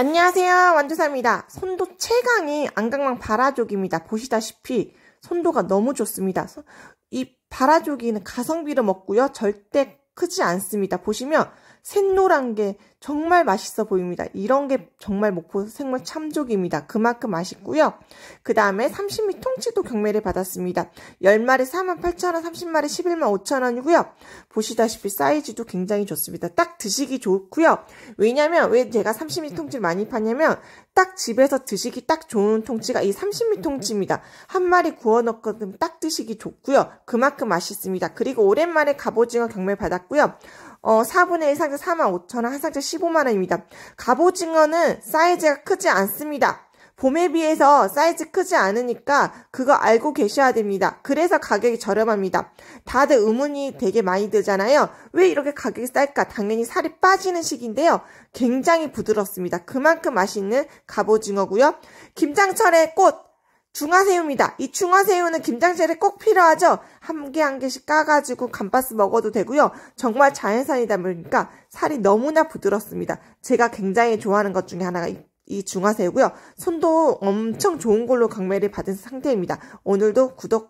안녕하세요. 완두사입니다. 손도 최강이 안강망 바라족입니다. 보시다시피 손도가 너무 좋습니다. 이 바라족이는 가성비로 먹고요. 절대 크지 않습니다. 보시면 샛노란 게 정말 맛있어 보입니다. 이런 게 정말 목포 생물 참족입니다. 그만큼 맛있고요. 그 다음에 30미 통치도 경매를 받았습니다. 10마리 48,000원, 30마리 1 1 5 0 0 0원이고요 보시다시피 사이즈도 굉장히 좋습니다. 딱 드시기 좋고요. 왜냐면 왜 제가 30미 통치를 많이 파냐면 딱 집에서 드시기 딱 좋은 통치가 이 30미 통치입니다. 한 마리 구워 넣거든 딱 드시기 좋고요. 그만큼 맛있습니다. 그리고 오랜만에 갑오징어 경매 받았고요. 어, 4분의 1 상자 4만 5천원, 한 상자 15만원입니다. 갑오징어는 사이즈가 크지 않습니다. 봄에 비해서 사이즈 크지 않으니까 그거 알고 계셔야 됩니다. 그래서 가격이 저렴합니다. 다들 의문이 되게 많이 들잖아요. 왜 이렇게 가격이 쌀까? 당연히 살이 빠지는 시기인데요. 굉장히 부드럽습니다. 그만큼 맛있는 갑오징어고요. 김장철의 꽃 중화새우입니다. 이 중화새우는 김장철에 꼭 필요하죠. 한 개한 한 개씩 까가지고 감바스 먹어도 되고요. 정말 자연산이다 보니까 살이 너무나 부드럽습니다. 제가 굉장히 좋아하는 것 중에 하나가 이 중화새우고요. 손도 엄청 좋은 걸로 강매를 받은 상태입니다. 오늘도 구독